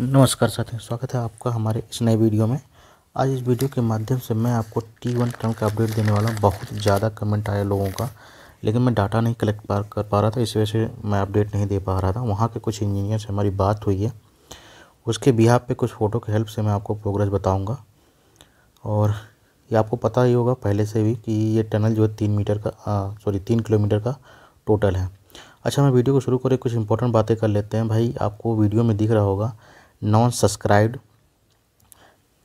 नमस्कार साथियों स्वागत है आपका हमारे इस नए वीडियो में आज इस वीडियो के माध्यम से मैं आपको टी वन टर्म का अपडेट देने वाला हूँ बहुत ज़्यादा कमेंट आया लोगों का लेकिन मैं डाटा नहीं कलेक्ट कर पा रहा था इस वजह से मैं अपडेट नहीं दे पा रहा था वहाँ के कुछ इंजीनियर से हमारी बात हुई है उसके बिहार पे कुछ फ़ोटो के हेल्प से मैं आपको प्रोग्रेस बताऊँगा और ये आपको पता ही होगा पहले से भी कि ये टनल जो है तीन मीटर का सॉरी तीन किलोमीटर का टोटल है अच्छा मैं वीडियो को शुरू करें कुछ इंपॉर्टेंट बातें कर लेते हैं भाई आपको वीडियो में दिख रहा होगा नॉन सब्सक्राइब्ड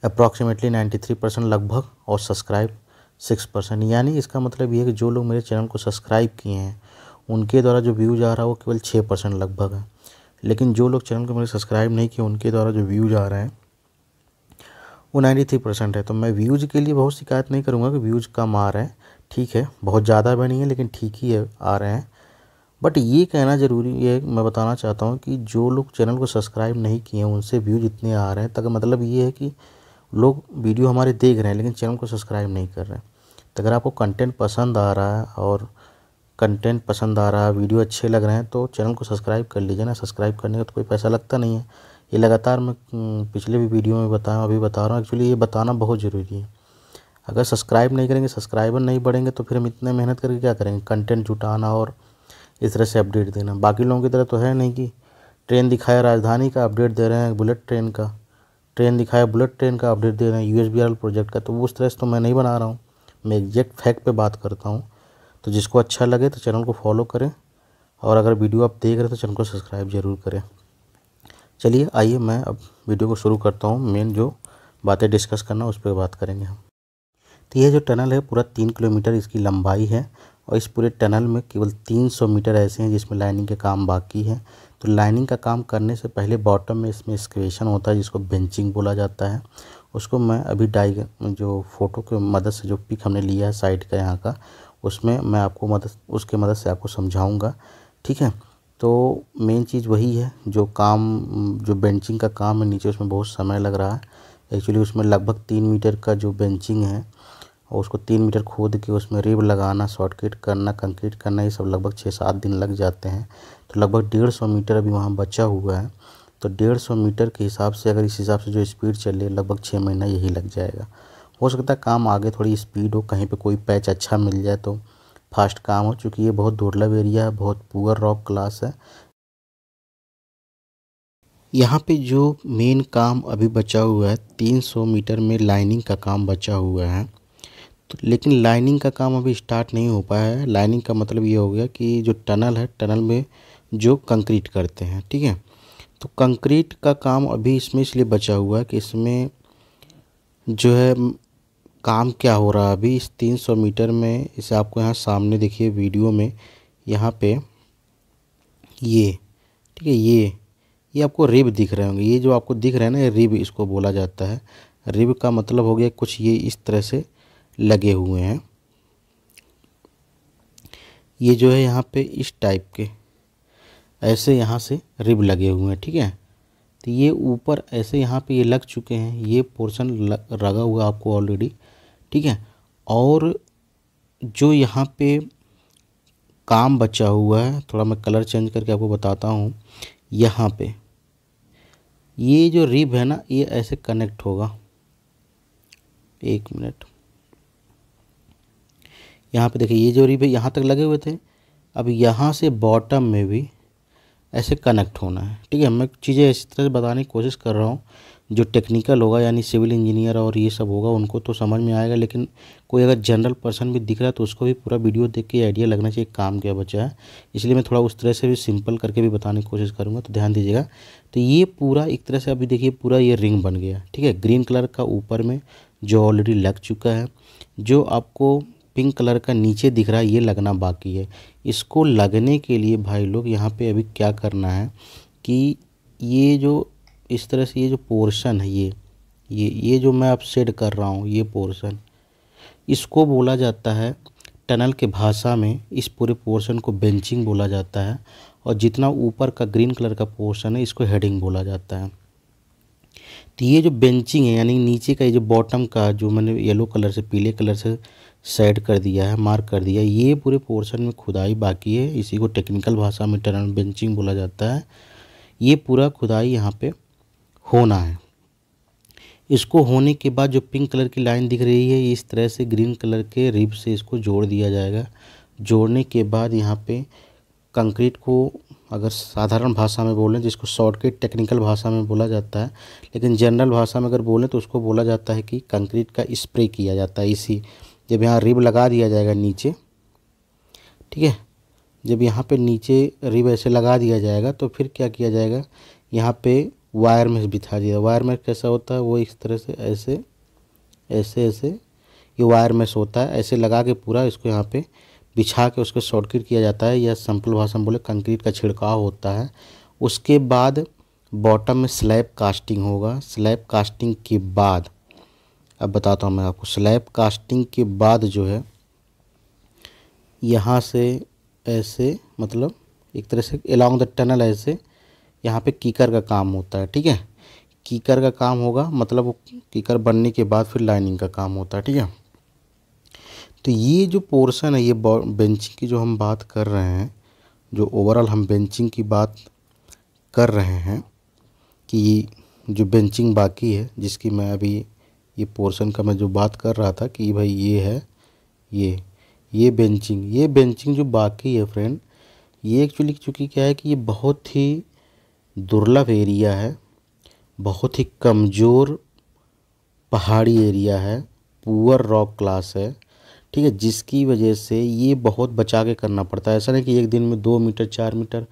अप्रॉक्सीमेटली 93 परसेंट लगभग और सब्सक्राइब 6 परसेंट यानी इसका मतलब ये है कि जो लोग मेरे चैनल को सब्सक्राइब किए हैं उनके द्वारा जो व्यूज़ आ रहा है वो केवल 6 परसेंट लगभग है लेकिन जो लोग चैनल को मेरे सब्सक्राइब नहीं किए उनके द्वारा जो व्यूज़ आ रहे हैं वो नाइन्टी थ्री परसेंट है तो मैं व्यूज़ के लिए बहुत शिकायत नहीं करूँगा कि व्यूज़ कम आ रहे हैं ठीक है बहुत ज़्यादा भी नहीं है लेकिन ठीक ही है आ रहे हैं बट ये कहना ज़रूरी है मैं बताना चाहता हूँ कि जो लोग चैनल को सब्सक्राइब नहीं किए हैं उनसे व्यूज इतने आ रहे हैं तक मतलब ये है कि लोग वीडियो हमारे देख रहे हैं लेकिन चैनल को सब्सक्राइब नहीं कर रहे हैं तो अगर आपको कंटेंट पसंद आ रहा है और कंटेंट पसंद आ रहा है वीडियो अच्छे लग रहे हैं तो चैनल को सब्सक्राइब कर लीजिए ना सब्सक्राइब करने का तो कोई पैसा लगता नहीं है ये लगातार मैं हम्म, पिछले भी वीडियो में बताया अभी बता रहा हूँ एक्चुअली ये बताना बहुत ज़रूरी है अगर सब्सक्राइब नहीं करेंगे सब्सक्राइबर नहीं बढ़ेंगे तो फिर हम इतने मेहनत करके क्या करेंगे कंटेंट जुटाना और इस तरह से अपडेट देना बाकी लोगों की तरह तो है नहीं कि ट्रेन दिखाया राजधानी का अपडेट दे रहे हैं बुलेट ट्रेन का ट्रेन दिखाया बुलेट ट्रेन का अपडेट दे रहे हैं यू प्रोजेक्ट का तो वो उस तरह से तो मैं नहीं बना रहा हूँ मैं एग्जैक्ट फैक्ट पर बात करता हूँ तो जिसको अच्छा लगे तो चैनल को फॉलो करें और अगर वीडियो आप देख रहे हैं तो चैनल को सब्सक्राइब ज़रूर करें चलिए आइए मैं अब वीडियो को शुरू करता हूँ मेन जो बातें डिस्कस करना उस पर बात करेंगे हम तो यह जो टनल है पूरा तीन किलोमीटर इसकी लंबाई है और इस पूरे टनल में केवल 300 मीटर ऐसे हैं जिसमें लाइनिंग के काम बाकी है तो लाइनिंग का काम करने से पहले बॉटम में इसमें स्क्रेशन होता है जिसको बेंचिंग बोला जाता है उसको मैं अभी डाइ जो फ़ोटो के मदद से जो पिक हमने लिया है साइड का यहाँ का उसमें मैं आपको मदद उसके मदद से आपको समझाऊँगा ठीक है तो मेन चीज़ वही है जो काम जो बेंचिंग का काम है नीचे उसमें बहुत समय लग रहा है एक्चुअली उसमें लगभग तीन मीटर का जो बेंचिंग है और उसको तीन मीटर खोद के उसमें रिब लगाना शॉर्टकट करना कंक्रीट करना ये सब लगभग छः सात दिन लग जाते हैं तो लगभग डेढ़ सौ मीटर अभी वहाँ बचा हुआ है तो डेढ़ सौ मीटर के हिसाब से अगर इस हिसाब से जो स्पीड चले लगभग छः महीना यही लग जाएगा हो सकता है काम आगे थोड़ी स्पीड हो कहीं पर कोई पैच अच्छा मिल जाए तो फास्ट काम हो चूँकि ये बहुत दुर्लभ एरिया है बहुत पुअर रॉक क्लास है यहाँ पे जो मेन काम अभी बचा हुआ है 300 मीटर में लाइनिंग का काम बचा हुआ है तो लेकिन लाइनिंग का काम अभी स्टार्ट नहीं हो पाया है लाइनिंग का मतलब ये हो गया कि जो टनल है टनल में जो कंक्रीट करते हैं ठीक है तो कंक्रीट का काम अभी इसमें इसलिए बचा हुआ है कि इसमें जो है काम क्या हो रहा है अभी इस 300 मीटर में इसे आपको यहाँ सामने देखिए वीडियो में यहाँ पे ये ठीक है ये ये आपको रिब दिख रहे होंगे ये जो आपको दिख रहे हैं ना ये रिब इसको बोला जाता है रिब का मतलब हो गया कुछ ये इस तरह से लगे हुए हैं ये जो है यहाँ पे इस टाइप के ऐसे यहाँ से रिब लगे हुए हैं ठीक है तो ये ऊपर ऐसे यहाँ पे ये लग चुके हैं ये पोर्शन लगा हुआ आपको ऑलरेडी ठीक है और जो यहाँ पे काम बचा हुआ है थोड़ा मैं कलर चेंज करके आपको बताता हूँ यहाँ पे ये जो रिब है ना ये ऐसे कनेक्ट होगा एक मिनट यहाँ पे देखिए ये जो रिबे यहाँ तक लगे हुए थे अब यहाँ से बॉटम में भी ऐसे कनेक्ट होना है ठीक है मैं चीज़ें इस तरह से बताने की कोशिश कर रहा हूँ जो टेक्निकल होगा यानी सिविल इंजीनियर और ये सब होगा उनको तो समझ में आएगा लेकिन कोई अगर जनरल पर्सन भी दिख रहा है तो उसको भी पूरा वीडियो देख के आइडिया लगना चाहिए काम क्या बचा है इसलिए मैं थोड़ा उस तरह से भी सिंपल करके भी बताने की कोशिश करूँगा तो ध्यान दीजिएगा तो ये पूरा एक तरह से अभी देखिए पूरा ये रिंग बन गया ठीक है ग्रीन कलर का ऊपर में जो ऑलरेडी लग चुका है जो आपको पिंक कलर का नीचे दिख रहा है ये लगना बाकी है इसको लगने के लिए भाई लोग यहाँ पे अभी क्या करना है कि ये जो इस तरह से ये जो पोर्शन है ये ये ये जो मैं अब सेड कर रहा हूँ ये पोर्शन इसको बोला जाता है टनल के भाषा में इस पूरे पोर्शन को बेंचिंग बोला जाता है और जितना ऊपर का ग्रीन कलर का पोर्शन है इसको हेडिंग बोला जाता है तो ये जो बेंचिंग है यानी नीचे का ये जो बॉटम का जो मैंने येलो कलर से पीले कलर से सेट कर दिया है मार्क कर दिया ये पूरे पोर्शन में खुदाई बाकी है इसी को टेक्निकल भाषा में टर्न बेंचिंग बोला जाता है ये पूरा खुदाई यहाँ पे होना है इसको होने के बाद जो पिंक कलर की लाइन दिख रही है इस तरह से ग्रीन कलर के रिब से इसको जोड़ दिया जाएगा जोड़ने के बाद यहाँ पे कंक्रीट को अगर साधारण भाषा में बोलें जिसको शॉर्टकट टेक्निकल भाषा में बोला जाता है लेकिन जनरल भाषा में अगर बोलें तो उसको बोला जाता है कि कंक्रीट का स्प्रे किया जाता है इसी जब यहाँ रिब लगा दिया जाएगा नीचे ठीक है जब यहाँ पे नीचे रिब ऐसे लगा दिया जाएगा तो फिर क्या किया जाएगा यहाँ पे वायर में बिठा दिया वायर में कैसा होता है वो इस तरह से ऐसे ऐसे ऐसे ये वायर में सोता है ऐसे लगा के पूरा इसको यहाँ पे बिछा के उसको शॉर्टकट किया जाता है या सिंपल भाषा में बोले कंक्रीट का छिड़काव होता है उसके बाद बॉटम में स्लैब कास्टिंग होगा स्लैब कास्टिंग के बाद अब बताता हूँ मैं आपको स्लैब कास्टिंग के बाद जो है यहाँ से ऐसे मतलब एक तरह से अलॉन्ग द टनल ऐसे यहाँ पे कीकर का काम होता है ठीक है कीकर का काम होगा मतलब वो कीकर बनने के बाद फिर लाइनिंग का काम होता है ठीक है तो ये जो पोर्शन है ये बेंचिंग की जो हम बात कर रहे हैं जो ओवरऑल हम बेंचिंग की बात कर रहे हैं कि जो बेंचिंग बाकी है जिसकी मैं अभी ये पोर्शन का मैं जो बात कर रहा था कि भाई ये है ये ये बेंचिंग ये बेंचिंग जो बाकी है फ्रेंड ये एक्चुअली चूँकि क्या है कि ये बहुत ही दुर्लभ एरिया है बहुत ही कमज़ोर पहाड़ी एरिया है पुअर रॉक क्लास है ठीक है जिसकी वजह से ये बहुत बचा के करना पड़ता है ऐसा नहीं कि एक दिन में दो मीटर चार मीटर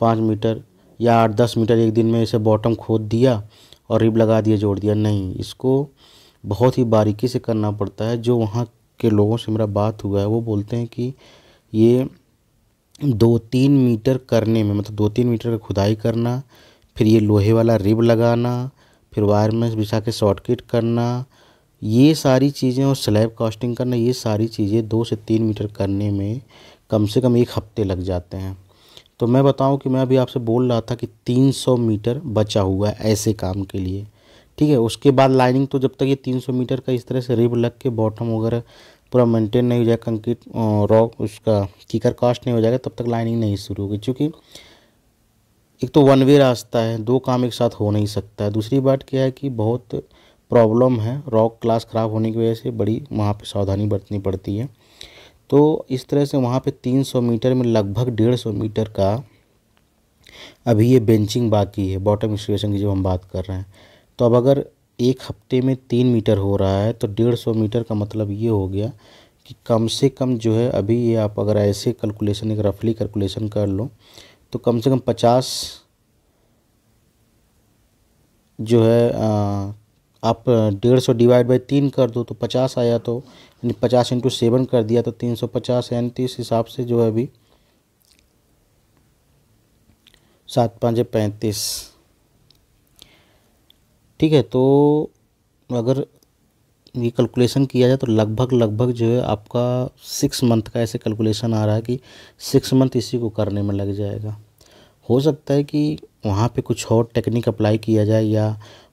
पाँच मीटर या आठ दस मीटर एक दिन में इसे बॉटम खोद दिया और रिब लगा दिया जोड़ दिया नहीं इसको बहुत ही बारीकी से करना पड़ता है जो वहाँ के लोगों से मेरा बात हुआ है वो बोलते हैं कि ये दो तीन मीटर करने में मतलब दो तीन मीटर का खुदाई करना फिर ये लोहे वाला रिब लगाना फिर वायर में बिछा के शॉर्टकट करना ये सारी चीज़ें और स्लैब कास्टिंग करना ये सारी चीज़ें दो से तीन मीटर करने में कम से कम एक हफ्ते लग जाते हैं तो मैं बताऊं कि मैं अभी आपसे बोल रहा था कि 300 मीटर बचा हुआ है ऐसे काम के लिए ठीक है उसके बाद लाइनिंग तो जब तक ये 300 मीटर का इस तरह से रिब लग के बॉटम वगैरह पूरा मेंटेन नहीं हो जाएगा कंक्रीट रॉक उसका कीकर कास्ट नहीं हो जाएगा तब तक लाइनिंग नहीं शुरू होगी चूँकि एक तो वन वे रास्ता है दो काम एक साथ हो नहीं सकता है दूसरी बात क्या है कि बहुत प्रॉब्लम है रॉक क्लास ख़राब होने की वजह से बड़ी वहाँ पर सावधानी बरतनी पड़ती है तो इस तरह से वहाँ पर तीन मीटर में लगभग डेढ़ मीटर का अभी ये बेंचिंग बाकी है बॉटम स्टेशन की जब हम बात कर रहे हैं तो अब अगर एक हफ्ते में तीन मीटर हो रहा है तो डेढ़ सौ मीटर का मतलब ये हो गया कि कम से कम जो है अभी ये आप अगर ऐसे कैलकुलेशन एक रफली कैलकुलेशन कर लो तो कम से कम पचास जो है आ, आप डेढ़ सौ डिवाइड बाई तीन कर दो तो पचास आया तो यानी पचास इंटू सेवन कर दिया तो तीन सौ पचास यानी तो इस हिसाब से जो है अभी सात पाँच पैंतीस ठीक है तो अगर ये कैलकुलेशन किया जाए तो लगभग लगभग जो है आपका सिक्स मंथ का ऐसे कैलकुलेशन आ रहा है कि सिक्स मंथ इसी को करने में लग जाएगा हो सकता है कि वहाँ पे कुछ और टेक्निक अप्लाई किया जाए या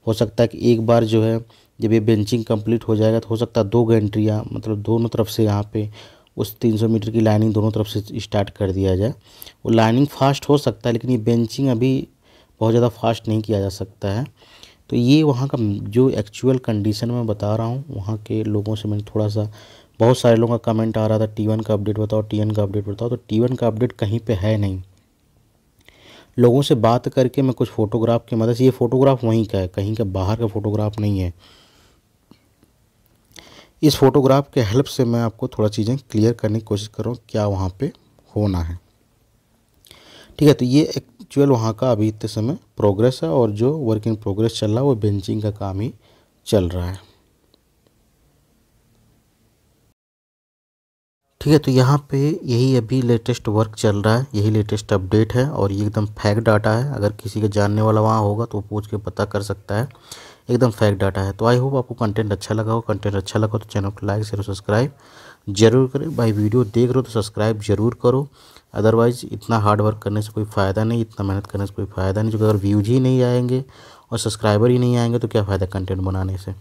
हो सकता है कि एक बार जो है जब ये बेंचिंग कंप्लीट हो जाएगा तो हो सकता है दो गेंट्रियाँ मतलब दोनों तरफ से यहाँ पे उस 300 मीटर की लाइनिंग दोनों तरफ से स्टार्ट कर दिया जाए वो लाइनिंग फास्ट हो सकता है लेकिन ये बेंचिंग अभी बहुत ज़्यादा फास्ट नहीं किया जा सकता है तो ये वहाँ का जो एक्चुअल कंडीशन मैं बता रहा हूँ वहाँ के लोगों से मैंने थोड़ा सा बहुत सारे लोगों का कमेंट आ रहा था टी वन का अपडेट बताओ टी का अपडेट बताओ तो टी वन का अपडेट कहीं पर है नहीं लोगों से बात करके मैं कुछ फ़ोटोग्राफ की मदद से ये फ़ोटोग्राफ वहीं का है कहीं का बाहर का फ़ोटोग्राफ नहीं है इस फ़ोटोग्राफ के हेल्प से मैं आपको थोड़ा चीज़ें क्लियर करने की कोशिश कर रहा हूँ क्या वहाँ पे होना है ठीक है तो ये एक एक्चुअल वहाँ का अभी इतने समय प्रोग्रेस है और जो वर्क इन प्रोग्रेस चल रहा है वो बेंचिंग का काम ही चल रहा है ठीक है तो यहाँ पे यही अभी लेटेस्ट वर्क चल रहा है यही लेटेस्ट अपडेट है और ये एकदम फैक डाटा है अगर किसी के जानने वाला वहाँ होगा तो पूछ के पता कर सकता है एकदम फैक डाटा है तो आई होप आपको कंटेंट अच्छा लगा हो कंटेंट अच्छा लगा तो चैनल को लाइक शेयर सब्सक्राइब जरूर करें भाई वीडियो देख रहे हो तो सब्सक्राइब जरूर करो अदरवाइज़ इतना हार्ड वर्क करने से कोई फ़ायदा नहीं इतना मेहनत करने से कोई फ़ायदा नहीं जो अगर व्यूज ही नहीं आएंगे और सब्सक्राइबर ही नहीं आएंगे तो क्या फ़ायदा कंटेंट बनाने से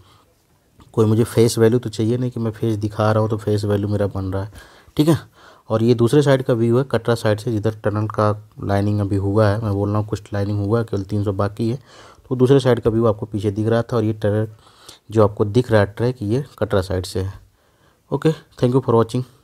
कोई मुझे फेस वैल्यू तो चाहिए नहीं कि मैं फेस दिखा रहा हूँ तो फेस वैल्यू मेरा बन रहा है ठीक है और ये दूसरे साइड का व्यू है कटरा साइड से जिधर टनल का लाइनिंग अभी हुआ है मैं बोल रहा हूँ कुछ लाइनिंग हुआ है केवल तीन सौ बाकी है तो दूसरे साइड का व्यू आपको पीछे दिख रहा था और ये ट्रैक जो आपको दिख रहा है ट्रैक ये कटरा साइड से है okay thank you for watching